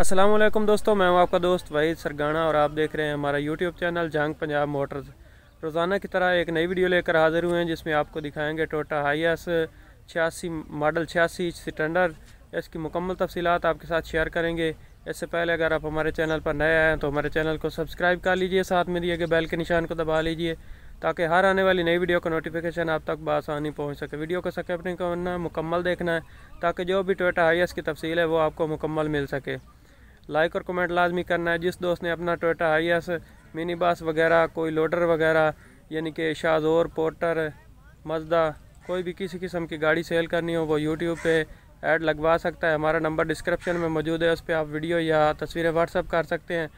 असलम दोस्तों मैं हूं आपका दोस्त वहीद सरगाना और आप देख रहे हैं हमारा यूट्यूब चैनल जंग पंजाब मोटर्स रोज़ाना की तरह एक नई वीडियो लेकर हाज़िर हुए हैं जिसमें आपको दिखाएंगे टोटा एस छियासी मॉडल छियासी सिटेंडर इसकी मुकम्मल तफसीत आपके साथ शेयर करेंगे इससे पहले अगर आप हमारे चैनल पर नए आए हैं तो हमारे चैनल को सब्सक्राइब कर लीजिए साथ में दिए गए बैल के निशान को दबा लीजिए ताकि हर आने वाली नई वीडियो का नोटिफिकेशन आप तक बसानी पहुँच सके वीडियो को सकैपनिंग करना मुकम्मल देखना है ताकि जो भी टोटा हाइस की तफसील है वो आपको मुकम्मल मिल सके लाइक और कमेंट लाजमी करना है जिस दोस्त ने अपना टोटा आई एस मिनी बस वगैरह कोई लोडर वगैरह यानी कि शाहजोर पोर्टर मजदा कोई भी किसी किस्म की गाड़ी सेल करनी हो वो यूट्यूब पे ऐड लगवा सकता है हमारा नंबर डिस्क्रिप्शन में मौजूद है उस पर आप वीडियो या तस्वीरें व्हाट्सअप कर सकते हैं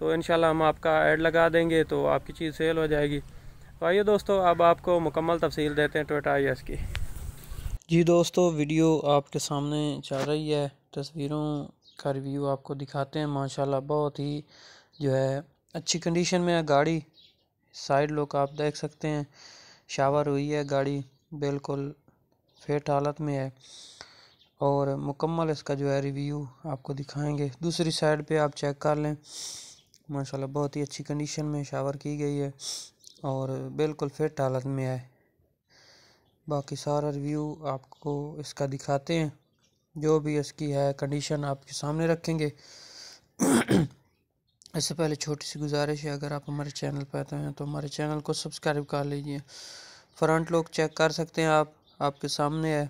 तो इन हम आपका ऐड लगा देंगे तो आपकी चीज़ सेल हो जाएगी तो आइए दोस्तों अब आपको मुकम्मल तफसील देते हैं टोटा आई की जी दोस्तों वीडियो आपके सामने चल रही है तस्वीरों का रिव्यू आपको दिखाते हैं माशाल्लाह बहुत ही जो है अच्छी कंडीशन में है गाड़ी साइड लुक आप देख सकते हैं शावर हुई है गाड़ी बिल्कुल फेट हालत में है और मुकम्मल इसका जो है रिव्यू आपको दिखाएंगे दूसरी साइड पे आप चेक कर लें माशाल्लाह बहुत ही अच्छी कंडीशन में शावर की गई है और बिल्कुल फिट हालत में है बाकी सारा रिव्यू आपको इसका दिखाते हैं जो भी इसकी है कंडीशन आपके सामने रखेंगे इससे पहले छोटी सी गुजारिश है अगर आप हमारे चैनल पर आते हैं तो हमारे चैनल को सब्सक्राइब कर लीजिए फ्रंट लोग चेक कर सकते हैं आप आपके सामने है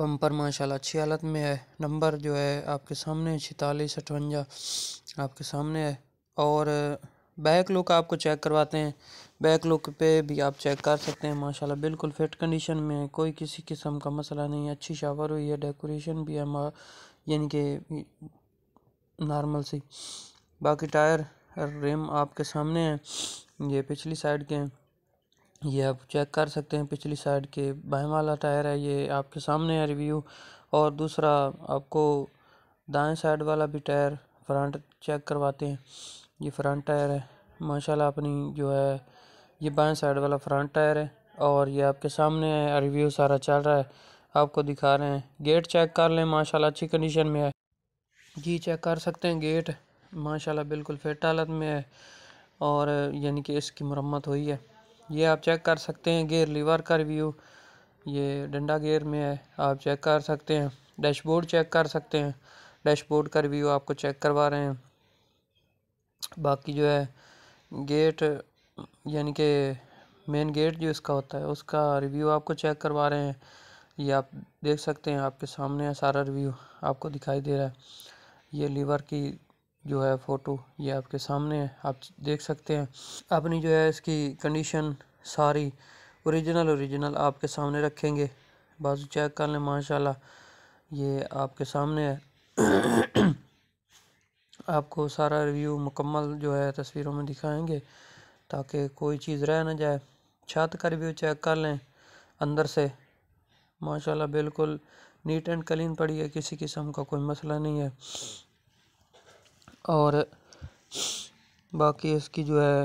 बम्पर माशाल्लाह अच्छी हालत में है नंबर जो है आपके सामने छतालीस अठवंजा आपके सामने है और बैक लुक आपको चेक करवाते हैं बैक लुक पे भी आप चेक कर सकते हैं माशाल्लाह बिल्कुल फिट कंडीशन में है कोई किसी किस्म का मसला नहीं है अच्छी शावर हुई है डेकोरेशन भी है यानी कि नॉर्मल सी बाकी टायर रिम आपके सामने है ये पिछली साइड के हैं ये आप चेक कर सकते हैं पिछली साइड के बाएं वाला टायर है ये आपके सामने है रिव्यू और दूसरा आपको दाएं साइड वाला भी टायर फ्रंट चेक करवाते हैं ये फ्रंट टायर है माशाल्लाह अपनी जो है ये बाएं साइड वाला फ्रंट टायर है और ये आपके सामने है रिव्यू सारा चल रहा है आपको दिखा रहे हैं गेट चेक कर लें माशाल्लाह अच्छी कंडीशन में है जी चेक कर सकते हैं गेट माशाल्लाह बिल्कुल फिट हालत में है और यानी कि इसकी मरम्मत हुई है ये आप चेक कर सकते हैं गेयर लीवर का रिव्यू ये डंडा गेयर में है आप चेक कर सकते हैं डैशबोर्ड चेक कर सकते हैं डैशबोर्ड का रिव्यू आपको चेक करवा रहे हैं बाकी जो है गेट यानी कि मेन गेट जो इसका होता है उसका रिव्यू आपको चेक करवा रहे हैं ये आप देख सकते हैं आपके सामने है सारा रिव्यू आपको दिखाई दे रहा है ये लीवर की जो है फ़ोटो ये आपके सामने है आप देख सकते हैं अपनी जो है इसकी कंडीशन सारी ओरिजिनल ओरिजिनल आपके सामने रखेंगे बाजू चेक कर लें माशाल्लाह ये आपके सामने है आपको सारा रिव्यू मुकम्मल जो है तस्वीरों में दिखाएंगे ताकि कोई चीज़ रह ना जाए छत का रिव्यू चेक कर लें अंदर से माशाल्लाह बिल्कुल नीट एंड क्लीन पड़ी है किसी किस्म का कोई मसला नहीं है और बाकी इसकी जो है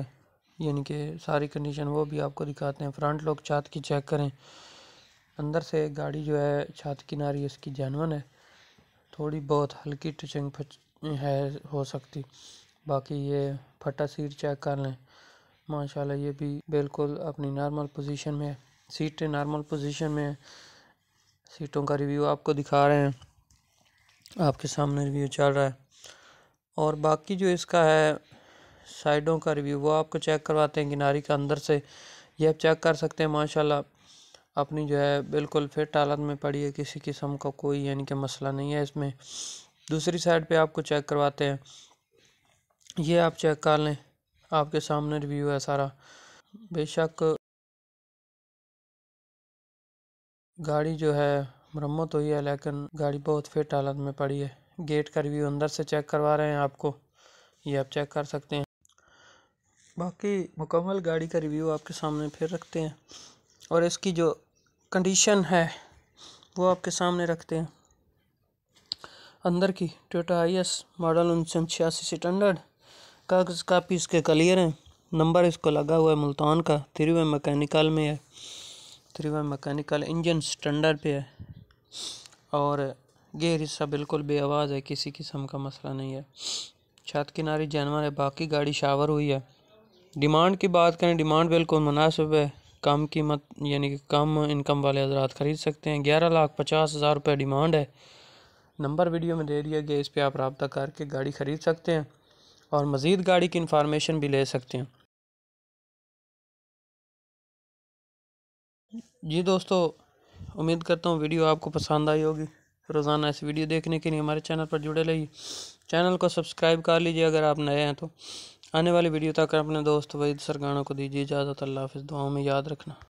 यानी कि सारी कंडीशन वो भी आपको दिखाते हैं फ्रंट लोग छत की चेक करें अंदर से गाड़ी जो है छत किनारी इसकी जानवन है थोड़ी बहुत हल्की टचिंग है हो सकती बाकी ये फटा सीट चेक कर लें माशाल्लाह ये भी बिल्कुल अपनी नॉर्मल पोजीशन में है सीटें नॉर्मल पोजीशन में है सीटों का रिव्यू आपको दिखा रहे हैं आपके सामने रिव्यू चल रहा है और बाकी जो इसका है साइडों का रिव्यू वो आपको चेक करवाते हैं किनारी के अंदर से ये आप चेक कर सकते हैं माशाल्लाह अपनी जो है बिल्कुल फिट हालत में पड़ी है किसी किस्म का कोई यानी कि मसला नहीं है इसमें दूसरी साइड पे आपको चेक करवाते हैं ये आप चेक कर लें आपके सामने रिव्यू है सारा बेशक गाड़ी जो है मरम्मत हुई है लेकिन गाड़ी बहुत फिट हालत में पड़ी है गेट का रिव्यू अंदर से चेक करवा रहे हैं आपको ये आप चेक कर सकते हैं बाकी मुकम्मल गाड़ी का रिव्यू आपके सामने फिर रखते हैं और इसकी जो कंडीशन है वो आपके सामने रखते हैं अंदर की टोटा आई एस मॉडल सौ छियासी स्टैंडर्ड कागज़ कापी इसके क्लियर हैं नंबर इसको लगा हुआ है मुल्तान का थ्री वे मैकेनिकल में है three way mechanical engine standard पे है और गेयर हिस्सा बिल्कुल बेआवाज़ है किसी किस्म का मसला नहीं है छत किनारी जानवर है बाकी गाड़ी शावर हुई है डिमांड की बात करें डिमांड बिल्कुल मुनासिब है कम कीमत यानी कि कम इनकम वाले हजरात ख़रीद सकते हैं ग्यारह लाख पचास हज़ार रुपये डिमांड है नंबर वीडियो में दे दिया गया इस पर आप रबता करके गाड़ी ख़रीद सकते हैं और मज़ीद गाड़ी की इंफॉर्मेशन भी ले सकते हैं जी दोस्तों उम्मीद करता हूँ वीडियो आपको पसंद आई होगी रोज़ाना ऐसी वीडियो देखने के लिए हमारे चैनल पर जुड़े रहिए चैनल को सब्सक्राइब कर लीजिए अगर आप नए हैं तो आने वाली वीडियो तक अपने दोस्त वहीद सरगानों को दीजिए इजाज़त अल्लाह हाफ़ दुआओं में याद रखना